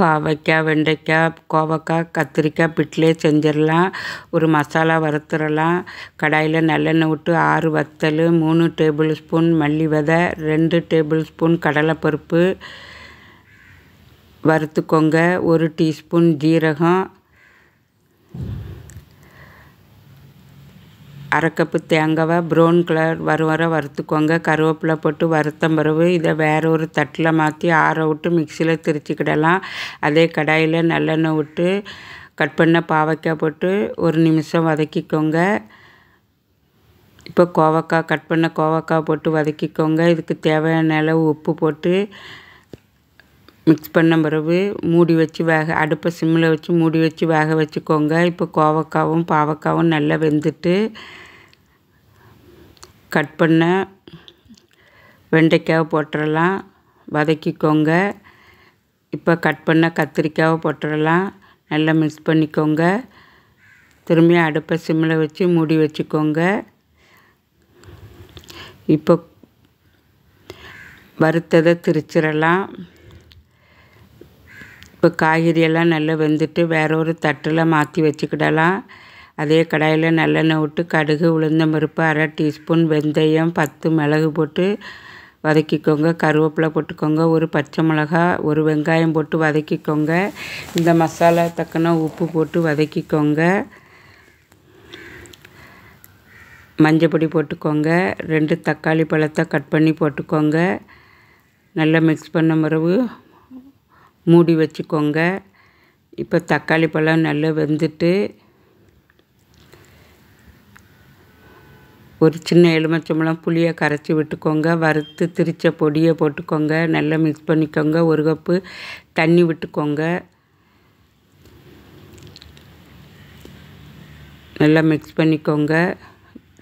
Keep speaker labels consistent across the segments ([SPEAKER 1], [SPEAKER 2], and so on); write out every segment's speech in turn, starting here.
[SPEAKER 1] பாவைக்காய் வெண்டைக்காய் கோவக்காய் கத்திரிக்காய் பிட்லே செஞ்சிடலாம் ஒரு மசாலா வறுத்துடலாம் கடாயில் நல்லெண்ணெய் விட்டு ஆறு வத்தல் மூணு டேபிள் ஸ்பூன் மல்லி விதை ரெண்டு டேபிள் ஸ்பூன் கடலைப்பருப்பு வறுத்துக்கோங்க ஒரு டீஸ்பூன் ஜீரகம் அரைக்கப்பு தேங்காவை ப்ரௌன் கலர் வர வர வறுத்துக்கோங்க கருவேப்பிலை போட்டு வறுத்தம் பிறகு இதை வேறு ஒரு தட்டில் மாற்றி ஆற விட்டு மிக்சியில் திரிச்சிக்கிடலாம் அதே கடாயில் நல்லெண்ணெய் விட்டு கட் பண்ண பாவக்காய் போட்டு ஒரு நிமிஷம் வதக்கிக்கோங்க இப்போ கோவக்காய் கட் பண்ண கோவக்காய் போட்டு வதக்கிக்கோங்க இதுக்கு தேவையான அளவு உப்பு போட்டு மிக்ஸ் பண்ண பிறகு மூடி வச்சு வேக அடுப்பை சிம்மில் வச்சு மூடி வச்சு வேக வச்சுக்கோங்க இப்போ கோவக்காவும் பாவக்காவும் நல்லா வெந்துட்டு கட் பண்ண வெண்டைக்காவை போட்டுடலாம் வதக்கிக்கோங்க இப்போ கட் பண்ண கத்திரிக்காவை போட்டுடலாம் நல்லா மிக்ஸ் பண்ணிக்கோங்க திரும்பி அடுப்பை சிம்மில் வச்சு மூடி வச்சுக்கோங்க இப்போ வறுத்ததை திரிச்சிடலாம் இப்போ காய்கறியெல்லாம் நல்லா வெந்துட்டு வேற ஒரு தட்டில் மாற்றி வச்சுக்கிடலாம் அதே கடாயில் நல்லெண்ணெய் விட்டு கடுகு பருப்பு அரை டீஸ்பூன் வெந்தயம் பத்து மிளகு போட்டு வதக்கிக்கோங்க கருவேப்பிலை போட்டுக்கோங்க ஒரு பச்சை மிளகா ஒரு வெங்காயம் போட்டு வதக்கிக்கோங்க இந்த மசாலா தக்கன உப்பு போட்டு வதக்கிக்கோங்க மஞ்சப்பொடி போட்டுக்கோங்க ரெண்டு தக்காளி பழத்தை கட் பண்ணி போட்டுக்கோங்க நல்லா மிக்ஸ் பண்ண பிறகு மூடி வச்சுக்கோங்க இப்போ தக்காளி பழம் நல்லா வெந்துட்டு ஒரு சின்ன எலுமிச்சம்பழம் புளியை கரைச்சி விட்டுக்கோங்க வறுத்து திரிச்ச பொடியை போட்டுக்கோங்க நல்லா மிக்ஸ் பண்ணிக்கோங்க ஒரு கப்பு தண்ணி விட்டுக்கோங்க நல்லா மிக்ஸ் பண்ணிக்கோங்க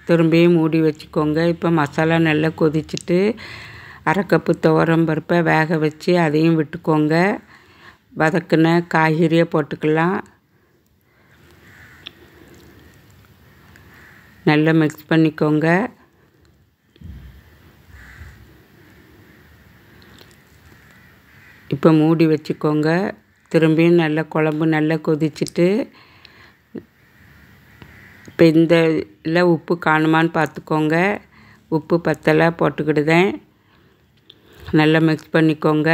[SPEAKER 1] திரும்பியும் மூடி வச்சுக்கோங்க இப்போ மசாலா நல்லா கொதிச்சுட்டு அரை கப்பு துவரம் பருப்பை வேக வச்சு அதையும் விட்டுக்கோங்க வதக்குன காய்கறியை போட்டுக்கலாம் நல்லா மிக்ஸ் பண்ணிக்கோங்க இப்போ மூடி வச்சுக்கோங்க திரும்பியும் நல்லா குழம்பு நல்லா கொதிச்சுட்டு இப்போ இந்த இதில் உப்பு காணுமான்னு பார்த்துக்கோங்க உப்பு பத்தலை போட்டுக்கிடுதேன் நல்லா மிக்ஸ் பண்ணிக்கோங்க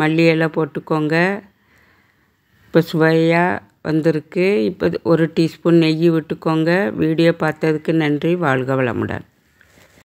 [SPEAKER 1] மல்லி போட்டுக்கோங்க இப்போ சுவையாக வந்திருக்கு இப்போ ஒரு டீஸ்பூன் நெய் விட்டுக்கோங்க வீடியோ பார்த்ததுக்கு நன்றி வாழ்க வளமுடன்